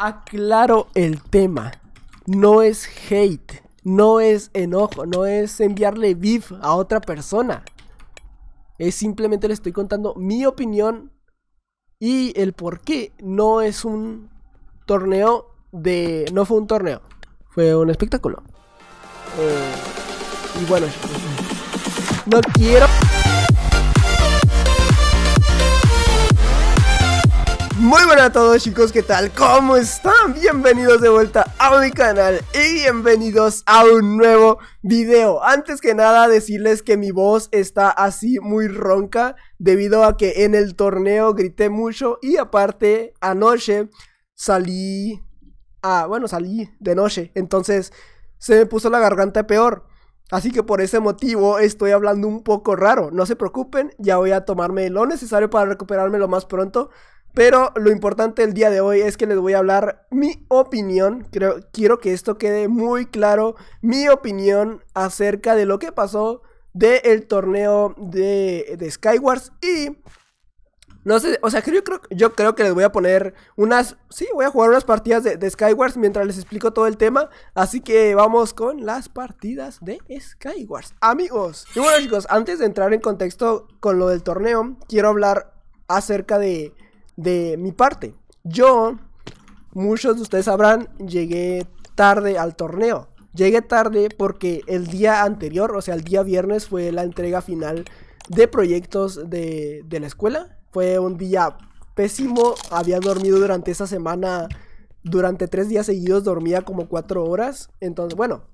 aclaro el tema. No es hate, no es enojo, no es enviarle beef a otra persona. Es simplemente le estoy contando mi opinión y el por qué no es un torneo de... No fue un torneo, fue un espectáculo. Eh, y bueno, no quiero... Muy buenas a todos chicos, ¿qué tal? ¿Cómo están? Bienvenidos de vuelta a mi canal y bienvenidos a un nuevo video Antes que nada decirles que mi voz está así muy ronca Debido a que en el torneo grité mucho y aparte anoche salí... Ah, bueno, salí de noche, entonces se me puso la garganta peor Así que por ese motivo estoy hablando un poco raro. No se preocupen, ya voy a tomarme lo necesario para recuperarme lo más pronto. Pero lo importante el día de hoy es que les voy a hablar mi opinión. Creo, quiero que esto quede muy claro. Mi opinión acerca de lo que pasó del torneo de, de Skywars. Y. No sé, o sea, yo creo, yo creo que les voy a poner unas. Sí, voy a jugar unas partidas de, de Skywars mientras les explico todo el tema. Así que vamos con las partidas de Skywars, amigos. Y bueno, chicos, antes de entrar en contexto con lo del torneo, quiero hablar acerca de de mi parte. Yo, muchos de ustedes sabrán, llegué tarde al torneo. Llegué tarde porque el día anterior, o sea, el día viernes fue la entrega final de proyectos de, la escuela. Fue un día pésimo, había dormido durante esa semana, durante tres días seguidos dormía como cuatro horas. Entonces, bueno,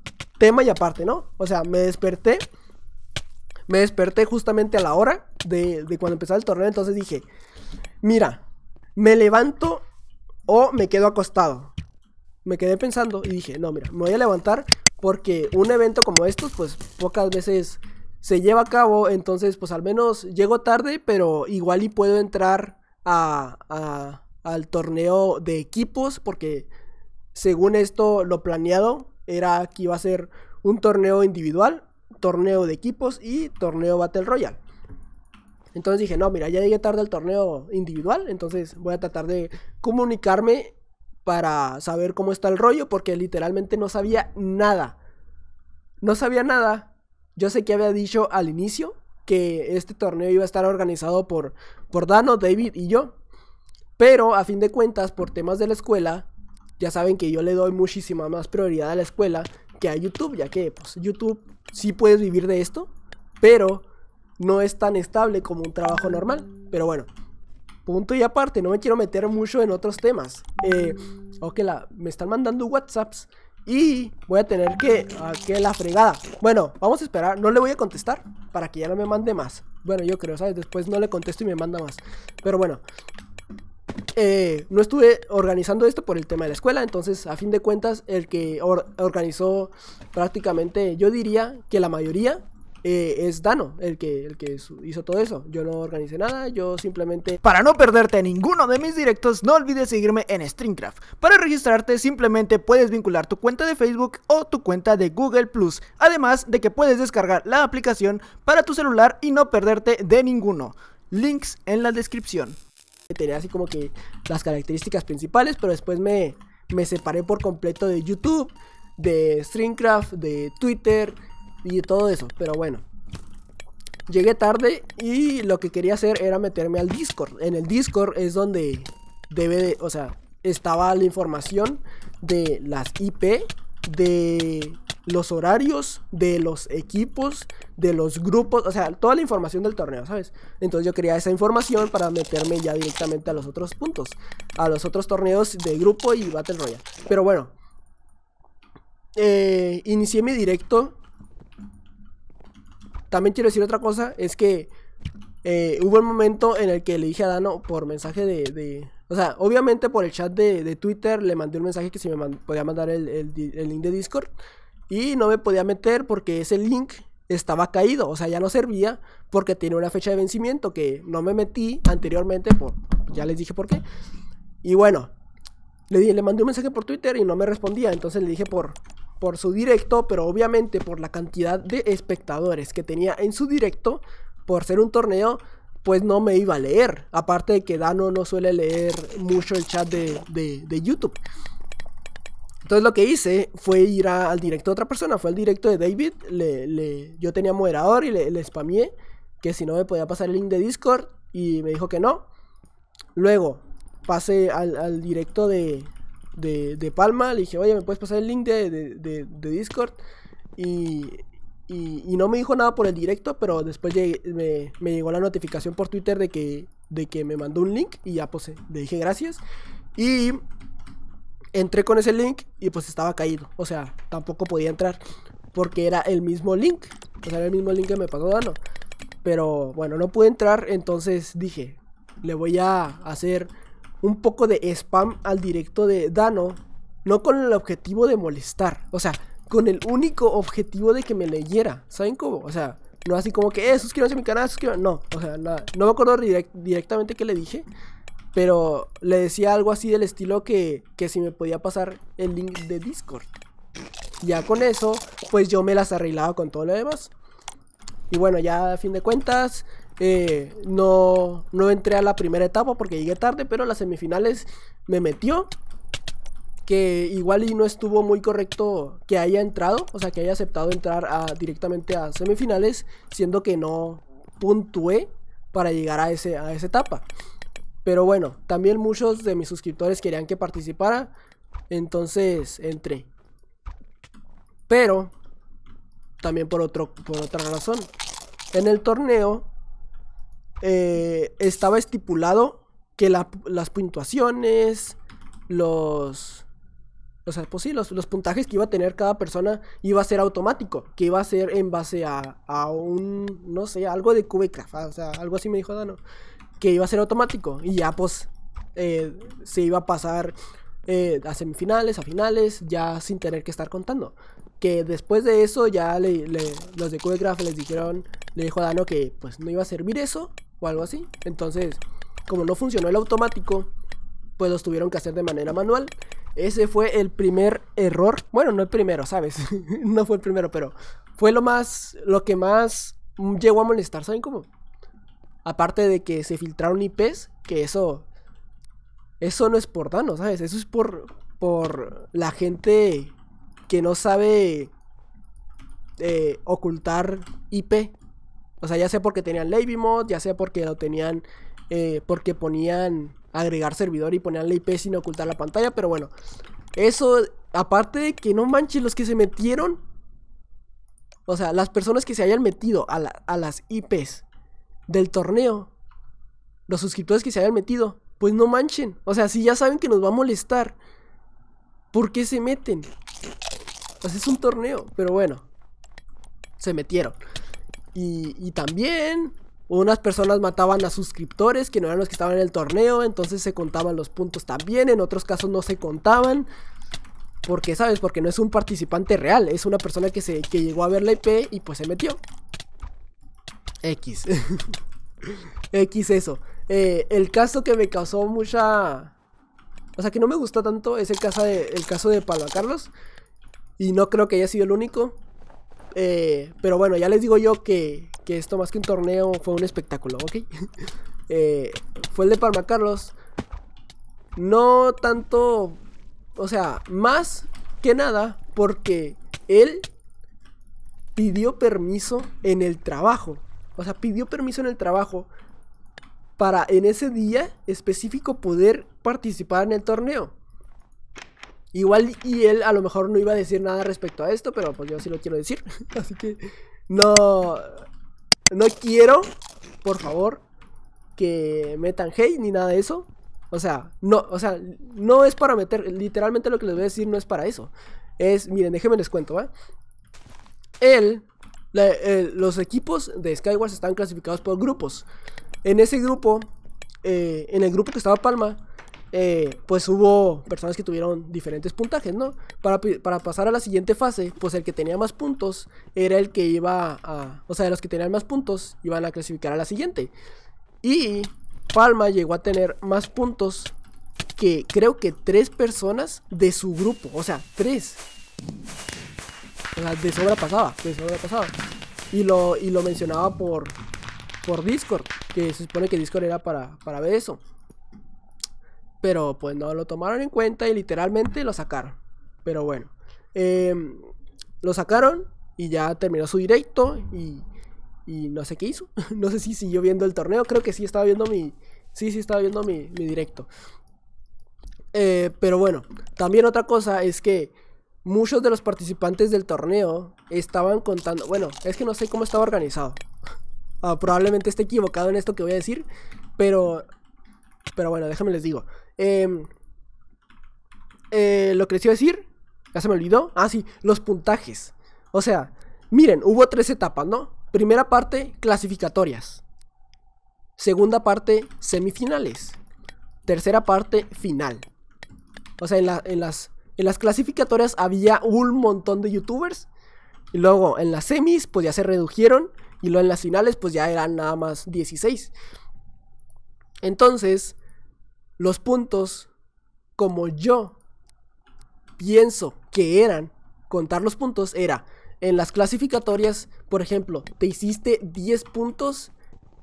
tema y aparte, ¿no? O sea, me desperté. Me desperté justamente a la hora de, de, cuando empezaba el torneo. Entonces dije, mira, me levanto o me quedo acostado. Me quedé pensando y dije, no, mira, me voy a levantar porque un evento como estos, pues pocas veces se lleva a cabo, entonces pues al menos llego tarde, pero igual y puedo entrar a, al torneo de equipos porque según esto lo planeado era que iba a ser un torneo individual, torneo de equipos y torneo Battle Royale. Entonces dije, no, mira, ya llegué tarde al torneo individual, entonces voy a tratar de comunicarme para saber cómo está el rollo, porque literalmente no sabía nada. No sabía nada. Yo sé que había dicho al inicio que este torneo iba a estar organizado por, por Dano, David y yo. Pero a fin de cuentas, por temas de la escuela, ya saben que yo le doy muchísima más prioridad a la escuela que a YouTube, ya que pues, YouTube sí puedes vivir de esto, pero no es tan estable como un trabajo normal. Pero bueno, punto y aparte, no me quiero meter mucho en otros temas. Eh, ok, me están mandando WhatsApps y voy a tener ah, que... la fregada. Bueno, vamos a esperar, no le voy a contestar para que ya no me mande más. Bueno, yo creo, ¿sabes? Después no le contesto y me manda más. Pero bueno, eh, no estuve organizando esto por el tema de la escuela, entonces a fin de cuentas el que organizó prácticamente, yo diría que la mayoría eh, es Dano el que, el que hizo todo eso. Yo no organicé nada, yo simplemente... Para no perderte ninguno de mis directos, no olvides seguirme en StreamCraft. Para registrarte simplemente puedes vincular tu cuenta de Facebook o tu cuenta de Google+. Plus Además de que puedes descargar la aplicación para tu celular y no perderte de ninguno. Links en la descripción. Tenía así como que las características principales, pero después me, me separé por completo de YouTube, de StreamCraft, de Twitter y todo eso, pero bueno. Llegué tarde y lo que quería hacer era meterme al Discord. En el Discord es donde debe o sea, estaba la información de las IP, de los horarios, de los equipos, de los grupos, o sea, toda la información del torneo, ¿sabes? Entonces yo quería esa información para meterme ya directamente a los otros puntos, a los otros torneos de grupo y Battle Royale. Pero bueno, eh, inicié mi directo también quiero decir otra cosa, es que eh, hubo un momento en el que le dije a Dano por mensaje de... o sea, obviamente por el chat de, Twitter le mandé un mensaje que si me podía mandar el, link de Discord. Y no me podía meter porque ese link estaba caído, o sea, ya no servía porque tiene una fecha de vencimiento que no me metí anteriormente, por, ya les dije por qué. Y bueno, le, le mandé un mensaje por Twitter y no me respondía, entonces le dije por, por su directo, pero obviamente por la cantidad de espectadores que tenía en su directo, por ser un torneo, pues no me iba a leer. Aparte de que Dano no suele leer mucho el chat de, YouTube. Entonces lo que hice fue ir al directo de otra persona, fue al directo de David, le, yo tenía moderador y le, le que si no me podía pasar el link de Discord y me dijo que no. Luego pasé al directo de, de, Palma, le dije, oye, ¿me puedes pasar el link de, Discord? Y, no me dijo nada por el directo, pero después me, me, llegó la notificación por Twitter de que, de que me mandó un link y ya pues le dije gracias. Y entré con ese link y pues estaba caído, o sea, tampoco podía entrar porque era el mismo link, o sea, era el mismo link que me pasó Dano. Pero bueno, no pude entrar, entonces dije, le voy a hacer un poco de spam al directo de Dano, no con el objetivo de molestar, o sea, con el único objetivo de que me leyera, ¿saben cómo? O sea, no así como que, eh, suscríbanse a mi canal, suscríbanse, no, o sea, no me acuerdo directamente qué le dije, pero le decía algo así del estilo que, que si me podía pasar el link de Discord. Ya con eso, pues yo me las arreglaba con todo lo demás. Y bueno, ya a fin de cuentas, eh, no, no entré a la primera etapa porque llegué tarde, pero las semifinales me metió. Que igual y no estuvo muy correcto que haya entrado, o sea, que haya aceptado entrar directamente a semifinales, siendo que no puntué para llegar a, ese, a esa etapa. Pero bueno, también muchos de mis suscriptores querían que participara, entonces entré. Pero, también por, otro, por otra razón, en el torneo eh, estaba estipulado que las puntuaciones, los... O sea, pues sí, los, puntajes que iba a tener cada persona iba a ser automático, que iba a ser en base a, a un, no sé, algo de Cubecraft, o sea, algo así me dijo Dano, que iba a ser automático y ya pues eh, se iba a pasar eh, a semifinales, a finales, ya sin tener que estar contando. Que después de eso ya los de Cubecraft les dijeron, le dijo Dano que pues no iba a servir eso, o algo así. Entonces, como no funcionó el automático, pues los tuvieron que hacer de manera manual. Ese fue el primer error. Bueno, no el primero, ¿sabes? no fue el primero, pero fue lo más. lo que más llegó a molestar, ¿saben cómo? Aparte de que se filtraron IPs, que eso. Eso no es por Dano, ¿sabes? Eso es por. por la gente que no sabe eh, ocultar IP. O sea, ya sea porque tenían Lady Mod, ya sea porque lo tenían, eh, porque ponían agregar servidor y ponían la IP sin ocultar la pantalla, pero bueno, eso, aparte de que no manchen los que se metieron, o sea, las personas que se hayan metido a, a las IPs del torneo, los suscriptores que se hayan metido, pues no manchen, o sea, si ya saben que nos va a molestar, ¿por qué se meten? Pues es un torneo, pero bueno, se metieron. Y, también unas personas mataban a suscriptores que no eran los que estaban en el torneo, entonces se contaban los puntos también, en otros casos no se contaban. Porque, ¿sabes? Porque no es un participante real, es una persona que, se, llegó a ver la IP y pues se metió. X. X eso. Eh, el caso que me causó mucha... O sea, que no me gustó tanto es el caso de, el caso de Carlos. Y no creo que haya sido el único. Eh, pero bueno, ya les digo yo que, esto más que un torneo fue un espectáculo, ¿ok? Eh, fue el de Palma Carlos. No tanto, o sea, más que nada porque él pidió permiso en el trabajo. O sea, pidió permiso en el trabajo para en ese día específico poder participar en el torneo. Igual y él a lo mejor no iba a decir nada respecto a esto, pero pues yo sí lo quiero decir. Así que no... No quiero, por favor, que metan hate ni nada de eso. O sea, no, o sea, no es para meter, literalmente lo que les voy a decir no es para eso. Es, miren, déjenme les cuento, ¿va? Él, eh, los equipos de Skywars están clasificados por grupos. En ese grupo, eh, en el grupo que estaba Palma, eh, pues hubo personas que tuvieron diferentes puntajes, ¿no? Para, pasar a la siguiente fase, pues el que tenía más puntos era el que iba a... O sea, los que tenían más puntos iban a clasificar a la siguiente. Y Palma llegó a tener más puntos que creo que tres personas de su grupo. O sea, tres. O de sobra pasaba, pasaba. Y lo, y lo mencionaba por, por Discord, que se supone que Discord era para, para ver eso. Pero pues no lo tomaron en cuenta y literalmente lo sacaron. Pero bueno, em, lo sacaron y ya terminó su directo y, no sé qué hizo. no sé si siguió viendo el torneo, creo que sí estaba viendo mi... Sí, sí estaba viendo mi, directo. Eh, pero bueno, también otra cosa es que muchos de los participantes del torneo estaban contando... Bueno, es que no sé cómo estaba organizado. Ah, probablemente esté equivocado en esto que voy a decir, pero... Pero bueno, déjenme les digo. Em, eh, lo que decir, ya se me olvidó. Ah, sí, los puntajes. O sea, miren, hubo tres etapas, ¿no? Primera parte, clasificatorias. Segunda parte, semifinales. Tercera parte, final. O sea, en, las, en las clasificatorias había un montón de youtubers. Y luego en las semis, pues ya se redujeron. Y luego en las finales, pues ya eran nada más 16. Entonces, los puntos como yo pienso que eran, contar los puntos era en las clasificatorias, por ejemplo, te hiciste 10 puntos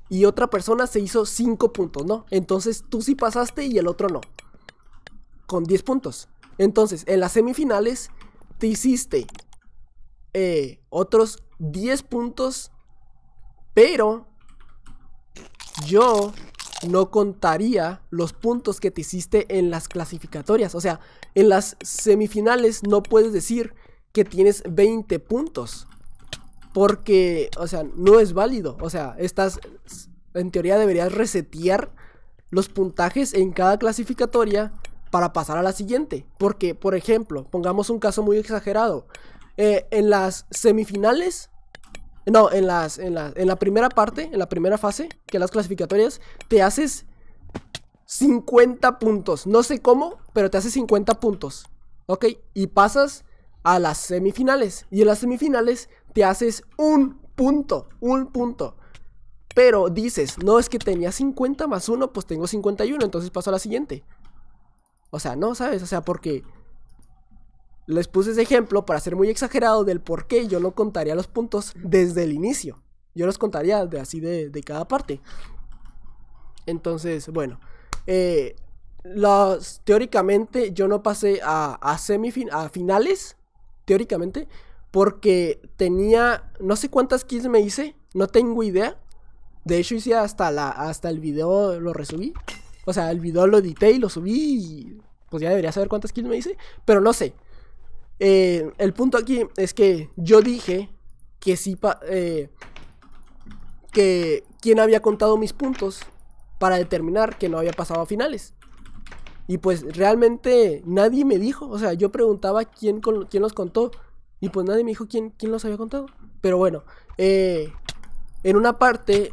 y otra persona se hizo 5 puntos, ¿no? Entonces tú sí pasaste y el otro no. Con 10 puntos. Entonces, en las semifinales te hiciste eh, otros 10 puntos, pero yo no contaría los puntos que te hiciste en las clasificatorias. O sea, en las semifinales no puedes decir que tienes 20 puntos. Porque, o sea, no es válido. O sea, estás, en teoría deberías resetear los puntajes en cada clasificatoria para pasar a la siguiente. Porque, por ejemplo, pongamos un caso muy exagerado. Eh, en las semifinales no, en, las, en, la, primera parte, en la primera fase, que las clasificatorias, te haces 50 puntos. No sé cómo, pero te haces 50 puntos. ¿Ok? Y pasas a las semifinales. Y en las semifinales te haces un punto. Un punto. Pero dices, no es que tenía 50 más 1, pues tengo 51, entonces paso a la siguiente. O sea, no, ¿sabes? O sea, porque les puse ese ejemplo para ser muy exagerado del por qué yo no contaría los puntos desde el inicio. Yo los contaría de así de, cada parte. Entonces, bueno. Eh, los, teóricamente yo no pasé a, a, finales. Teóricamente. Porque tenía. No sé cuántas kills me hice. No tengo idea. De hecho, hice hasta la. Hasta el video lo resubí. O sea, el video lo edité y lo subí. pues ya debería saber cuántas kills me hice. Pero no sé. Eh, el punto aquí es que yo dije que sí, eh, que quién había contado mis puntos para determinar que no había pasado a finales. Y pues realmente nadie me dijo, o sea, yo preguntaba quién, con, quién los contó y pues nadie me dijo quién, quién los había contado. Pero bueno, eh, en una parte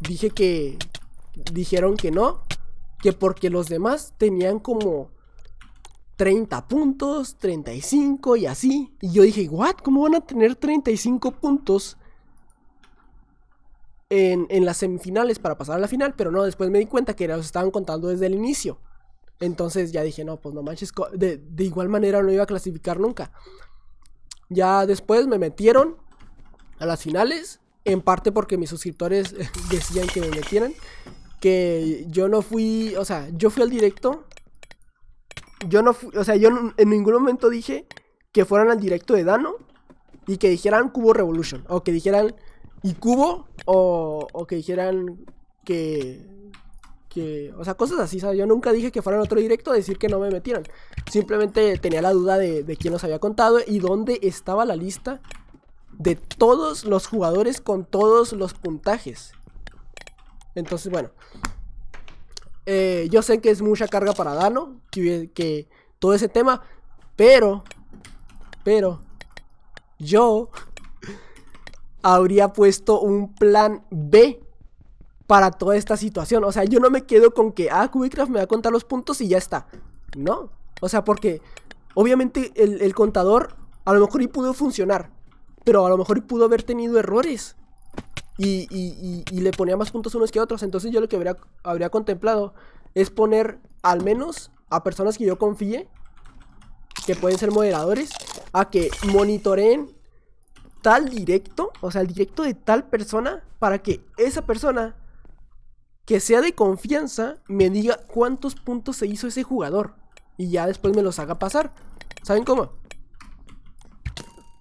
dije que dijeron que no, que porque los demás tenían como 30 puntos, 35 y así. Y yo dije, ¿what? ¿Cómo van a tener 35 puntos en, las semifinales para pasar a la final? Pero no, después me di cuenta que los estaban contando desde el inicio. Entonces ya dije, no, pues no manches, de, de igual manera no iba a clasificar nunca. Ya después me metieron a las finales, en parte porque mis suscriptores decían que me metieran, que yo no fui, o sea, yo fui al directo yo no, o sea, yo en ningún momento dije que fueran al directo de Dano y que dijeran Cubo Revolution, o que dijeran y Cubo, o, o que dijeran que, que, o sea, cosas así, ¿sabes? Yo nunca dije que fueran a otro directo a decir que no me metieran. Simplemente tenía la duda de, de quién los había contado y dónde estaba la lista de todos los jugadores con todos los puntajes. Entonces, bueno, eh, yo sé que es mucha carga para Dano, que, todo ese tema, pero, pero, yo habría puesto un plan B para toda esta situación. O sea, yo no me quedo con que, ah, Cubicraft me va a contar los puntos y ya está. No. O sea, porque obviamente el, el contador a lo mejor y pudo funcionar, pero a lo mejor y pudo haber tenido errores y, le ponía más puntos unos que otros. Entonces yo lo que habría, habría contemplado es poner al menos a personas que yo confíe, que pueden ser moderadores, a que monitoreen tal directo, o sea, el directo de tal persona, para que esa persona que sea de confianza me diga cuántos puntos se hizo ese jugador. Y ya después me los haga pasar. ¿Saben cómo?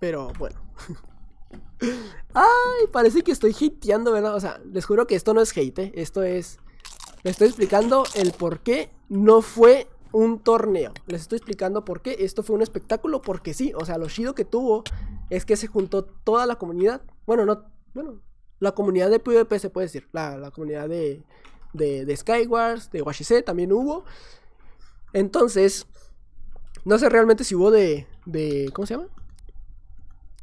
Pero bueno. Ay, parece que estoy hateando, ¿verdad? O sea, les juro que esto no es hate, ¿eh? esto es... Les estoy explicando el por qué no fue un torneo. Les estoy explicando por qué esto fue un espectáculo, porque sí, o sea, lo chido que tuvo es que se juntó toda la comunidad. Bueno, no, bueno, la comunidad de PvP se puede decir, la, comunidad de, de, de Skywars, de también hubo. Entonces, no sé realmente si hubo de, de, ¿cómo se llama?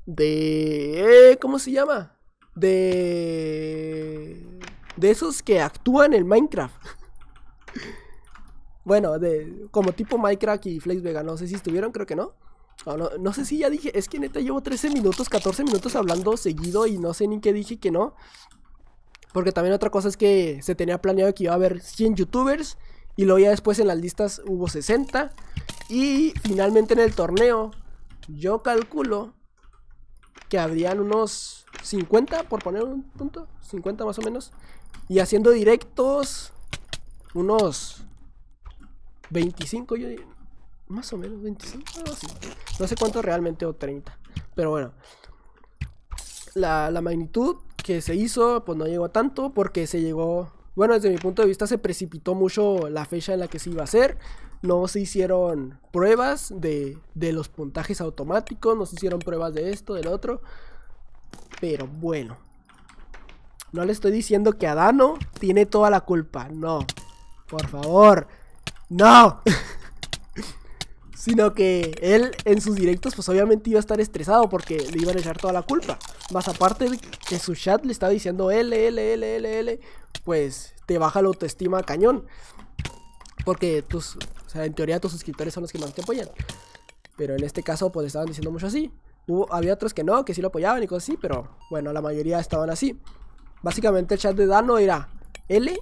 de... Eh, ¿Cómo se llama? De... De esos que actúan en Minecraft. bueno, de como tipo Minecraft y Flex Vega. No sé si estuvieron, creo que no. No, no. sé si ya dije, es que neta llevo 13 minutos, 14 minutos hablando seguido y no sé ni qué dije que no. Porque también otra cosa es que se tenía planeado que iba a haber 100 youtubers y luego ya después en las listas hubo 60 y finalmente en el torneo yo calculo que habrían unos 50, por poner un punto, 50 más o menos. Y haciendo directos, unos 25, yo más o menos 25, No sé cuánto realmente, o 30. Pero bueno, la, magnitud que se hizo, pues no llegó tanto porque se llegó bueno, desde mi punto de vista se precipitó mucho la fecha en la que se iba a hacer no se hicieron pruebas de, los puntajes automáticos, no se hicieron pruebas de esto, del otro. Pero bueno, no le estoy diciendo que Adano tiene toda la culpa, no. Por favor, no. Sino que él en sus directos pues obviamente iba a estar estresado porque le iban a echar toda la culpa. Más aparte de que su chat le estaba diciendo L, L, L, L, L, pues te baja la autoestima cañón. Porque tus, sea, en teoría tus suscriptores son los que más te apoyan. Pero en este caso, pues estaban diciendo mucho así. había otros que no, que sí lo apoyaban y cosas así, pero bueno, la mayoría estaban así. Básicamente el chat de Dano era L,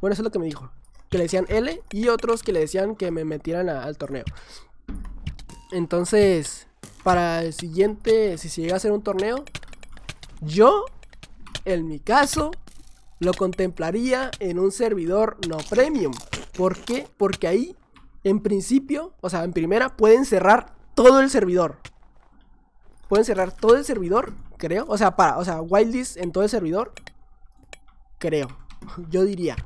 bueno, eso es lo que me dijo, que le decían L y otros que le decían que me metieran al torneo. Entonces, para el siguiente, si se llega a hacer un torneo, yo, en mi caso, lo contemplaría en un servidor no premium. ¿Por qué? Porque ahí en principio, o sea, en primera, pueden cerrar todo el servidor. Pueden cerrar todo el servidor, creo. O sea, para, o sea, whitelist en todo el servidor. Creo, yo diría.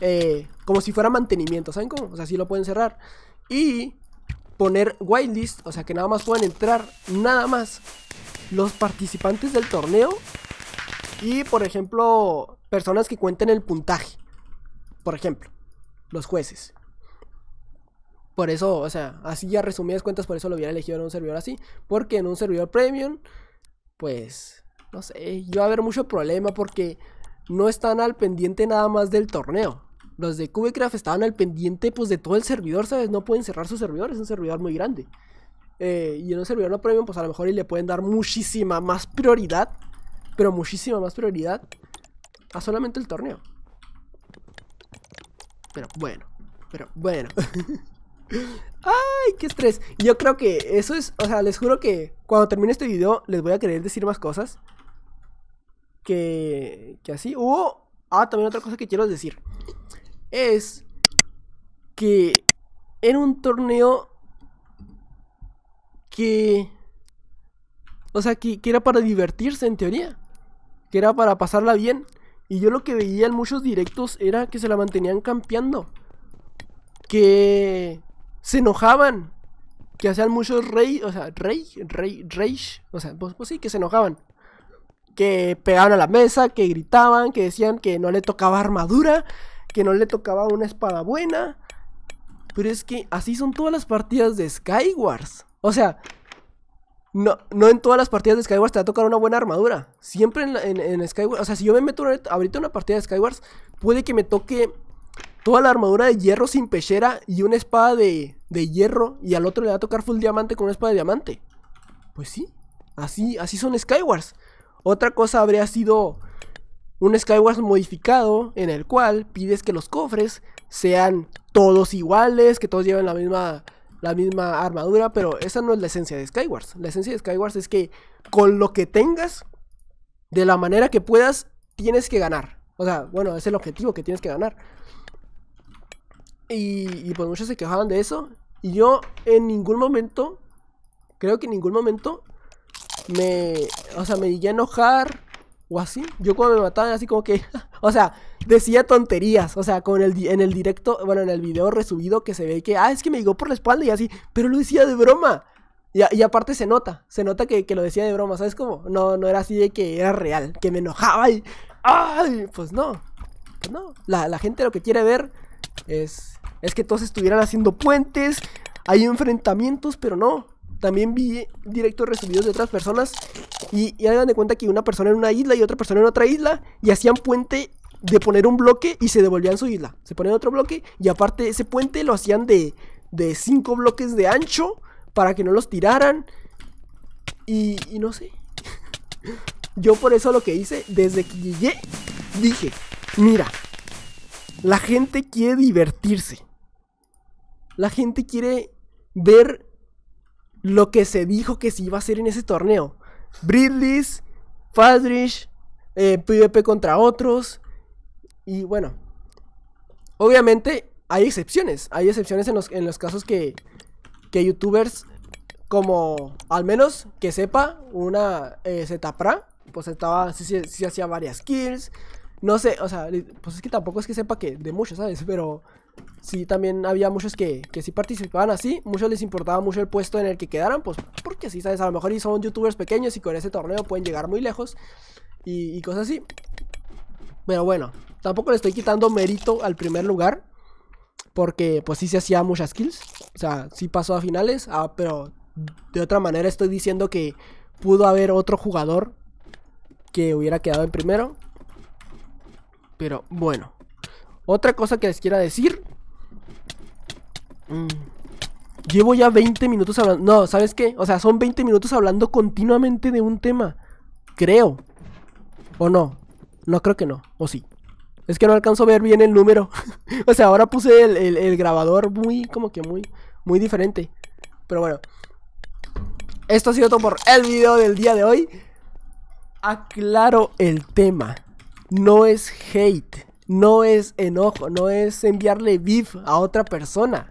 Eh, como si fuera mantenimiento, ¿saben cómo? O sea, sí lo pueden cerrar. Y poner whitelist, o sea, que nada más pueden entrar, nada más, los participantes del torneo. Y, por ejemplo, personas que cuenten el puntaje. Por ejemplo, los jueces. Por eso, o sea, así ya resumidas cuentas, por eso lo hubiera elegido en un servidor así. Porque en un servidor premium, pues, no sé, yo a haber mucho problema porque no están al pendiente nada más del torneo. Los de Cubecraft estaban al pendiente pues de todo el servidor, ¿sabes? No pueden cerrar su servidor, es un servidor muy grande. Eh, y en un servidor no premium, pues a lo mejor y le pueden dar muchísima más prioridad, pero muchísima más prioridad a solamente el torneo. Pero bueno, pero bueno. ¡Ay, qué estrés! Yo creo que eso es, o sea, les juro que cuando termine este video les voy a querer decir más cosas. Que, que así. hubo ah, también otra cosa que quiero decir. Es que era un torneo que... O sea, que era para divertirse en teoría. Que era para pasarla bien. Y yo lo que veía en muchos directos era que se la mantenían campeando. Que se enojaban. Que hacían muchos rey, o sea, rey, rey, rage, o sea, pues, pues, sí, que se enojaban. Que pegaban a la mesa, que gritaban, que decían que no le tocaba armadura, que no le tocaba una espada buena. Pero es que así son todas las partidas de Skywars. O sea, no, no en todas las partidas de Skywars te va a tocar una buena armadura. Siempre en, en, en Skywars. O sea, si yo me meto ahorita una partida de Skywars, puede que me toque toda la armadura de hierro sin pechera y una espada de, de hierro y al otro le va a tocar full diamante con una espada de diamante. Pues sí, así, así son Skywars. Otra cosa habría sido un Skywars modificado en el cual pides que los cofres sean todos iguales, que todos lleven la misma, la misma armadura, pero esa no es la esencia de Skywars. La esencia de Skywars es que con lo que tengas, de la manera que puedas, tienes que ganar. O sea, bueno, es el objetivo que tienes que ganar. Y, pues muchos se quejaban de eso. Y yo en ningún momento, creo que en ningún momento, me, o sea, me llegué a enojar o así. Yo cuando me mataban así como que, o sea, decía tonterías, o sea, con el en el directo, bueno, en el video resubido que se ve que, ah, es que me llegó por la espalda y así, pero lo decía de broma. Y, aparte se nota, se nota que, lo decía de broma, ¿sabes como... No, no era así de que era real, que me enojaba y, ay, pues no, pues no. la gente lo que quiere ver es es que todos estuvieran haciendo puentes, hay enfrentamientos, pero no. También vi directos recibidos de otras personas y, y hagan de cuenta que una persona en una isla y otra persona en otra isla y hacían puente de poner un bloque y se devolvían su isla. Se ponían otro bloque y aparte ese puente lo hacían de, de cinco bloques de ancho para que no los tiraran. Y, y no sé. Yo por eso lo que hice, desde que llegué, dije, mira, la gente quiere divertirse. La gente quiere ver lo que se dijo que se iba a hacer en ese torneo. Bridlis, Fadrish, eh, PvP contra otros. Y bueno, obviamente hay excepciones. Hay excepciones en los, en los casos que, que youtubers, como al menos que sepa, una eh, pues estaba, hacía varias kills. No sé, o sea, pues es que tampoco es que sepa que de mucho, ¿sabes? Pero sí también había muchos que, que sí participaban así, muchos les importaba mucho el puesto en el que quedaran, pues porque sí, ¿sabes? A lo mejor son youtubers pequeños y con ese torneo pueden llegar muy lejos y, cosas así. Pero bueno, tampoco le estoy quitando mérito al primer lugar, porque pues sí se hacía muchas kills, o sea, sí pasó a finales, ah, pero de otra manera estoy diciendo que pudo haber otro jugador que hubiera quedado en primero. Pero bueno, otra cosa que les quiera decir. Mm. Llevo ya 20 minutos hablando. No, ¿sabes qué? O sea, son 20 minutos hablando continuamente de un tema. Creo. ¿O no? No creo que no. ¿O sí? Es que no alcanzo a ver bien el número. o sea, ahora puse el, el, grabador muy, como que muy, muy diferente. Pero bueno. Esto ha sido todo por el video del día de hoy. Aclaro el tema. No es hate no es enojo, no es enviarle beef a otra persona.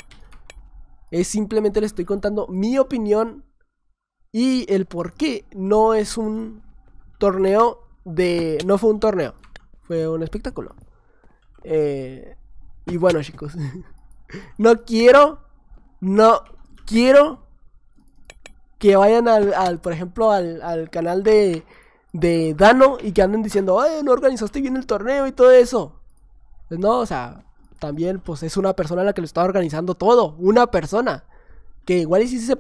Es simplemente le estoy contando mi opinión y el por qué no es un torneo de... No fue un torneo, fue un espectáculo. Eh, y bueno, chicos, no quiero, no quiero que vayan al, por ejemplo, al, canal de, de Dano y que anden diciendo, no organizaste bien el torneo y todo eso. Pues no, o sea, también pues es una persona la que lo está organizando todo, una persona. Que igual y si se,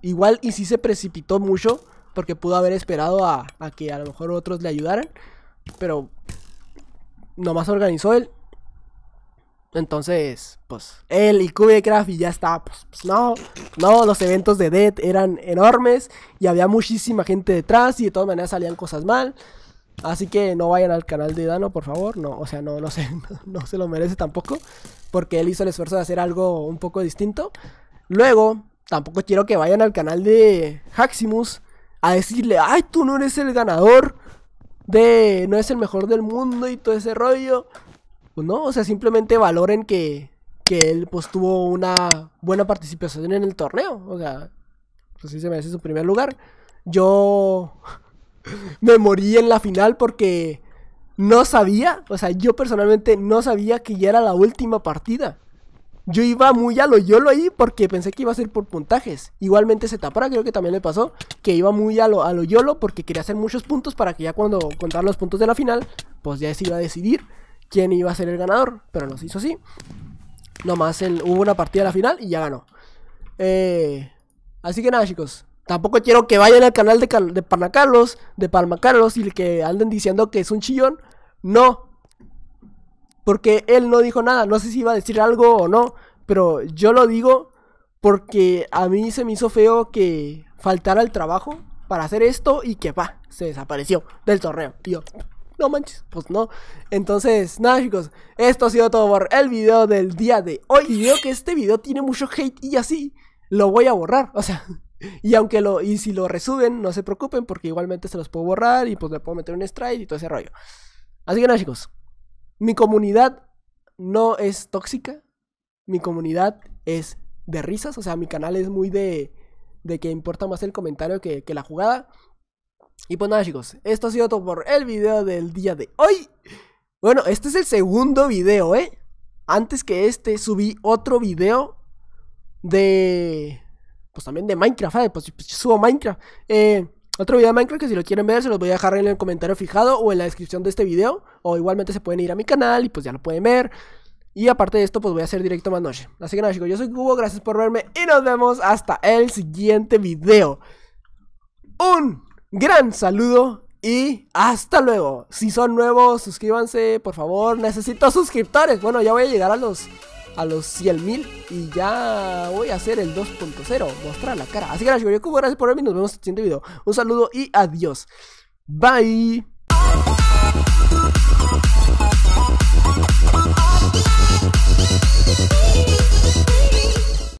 igual y si se precipitó mucho porque pudo haber esperado a, que a lo mejor otros le ayudaran, pero nomás organizó él. Entonces, pues, él y Cubecraft y ya está. Pues, pues, no, no, los eventos de Dead eran enormes y había muchísima gente detrás y de todas maneras salían cosas mal. Así que no vayan al canal de Dano, por favor. No, o sea, no, se, no, se lo merece tampoco. Porque él hizo el esfuerzo de hacer algo un poco distinto. Luego, tampoco quiero que vayan al canal de Haximus a decirle, ay, tú no eres el ganador de, no es el mejor del mundo y todo ese rollo. Pues no, o sea, simplemente valoren que, que él pues tuvo una buena participación en el torneo. O sea, pues sí se merece su primer lugar. Yo me morí en la final porque no sabía, o sea, yo personalmente no sabía que ya era la última partida. Yo iba muy a lo yolo ahí porque pensé que iba a ser por puntajes. Igualmente se tapara, creo que también le pasó, que iba muy a lo, a lo yolo porque quería hacer muchos puntos para que ya cuando contar los puntos de la final, pues ya se iba a decidir quién iba a ser el ganador, pero no se hizo así. Nomás hubo una partida a la final y ya ganó. Eh, así que nada chicos, Tampoco quiero que vayan al canal de, de Carlos, de Palma Carlos, y que anden diciendo que es un chillón. No. Porque él no dijo nada. No sé si iba a decir algo o no. Pero yo lo digo porque a mí se me hizo feo que faltara el trabajo para hacer esto y que va, se desapareció del torneo, tío. No manches, pues no. Entonces, nada chicos, esto ha sido todo por el video del día de hoy. Y veo que este video tiene mucho hate y así lo voy a borrar. O sea, y aunque lo, y si lo resuben, no se preocupen porque igualmente se los puedo borrar y pues le puedo meter un strike y todo ese rollo. Así que nada, chicos. Mi comunidad no es tóxica. Mi comunidad es de risas. O sea, mi canal es muy de, de que importa más el comentario que, que la jugada. Y pues nada, chicos. Esto ha sido todo por el video del día de hoy. Bueno, este es el segundo video, ¿eh? Antes que este subí otro video de pues también de Minecraft, pues, pues, subo Minecraft. Eh, otro video de Minecraft que si lo quieren ver se los voy a dejar en el comentario fijado o en la descripción de este video. O igualmente se pueden ir a mi canal y pues ya lo pueden ver. Y aparte de esto pues voy a hacer directo más noche. Así que nada chicos, yo soy Hugo gracias por verme y nos vemos hasta el siguiente video. Un gran saludo y hasta luego. Si son nuevos suscríbanse por favor, necesito suscriptores. Bueno ya voy a llegar a los a los 100.000 y ya voy a hacer el 2.0, mostrar la cara. Así que gracias, gracias por ver y nos vemos en el siguiente video. Un saludo y adiós. Bye.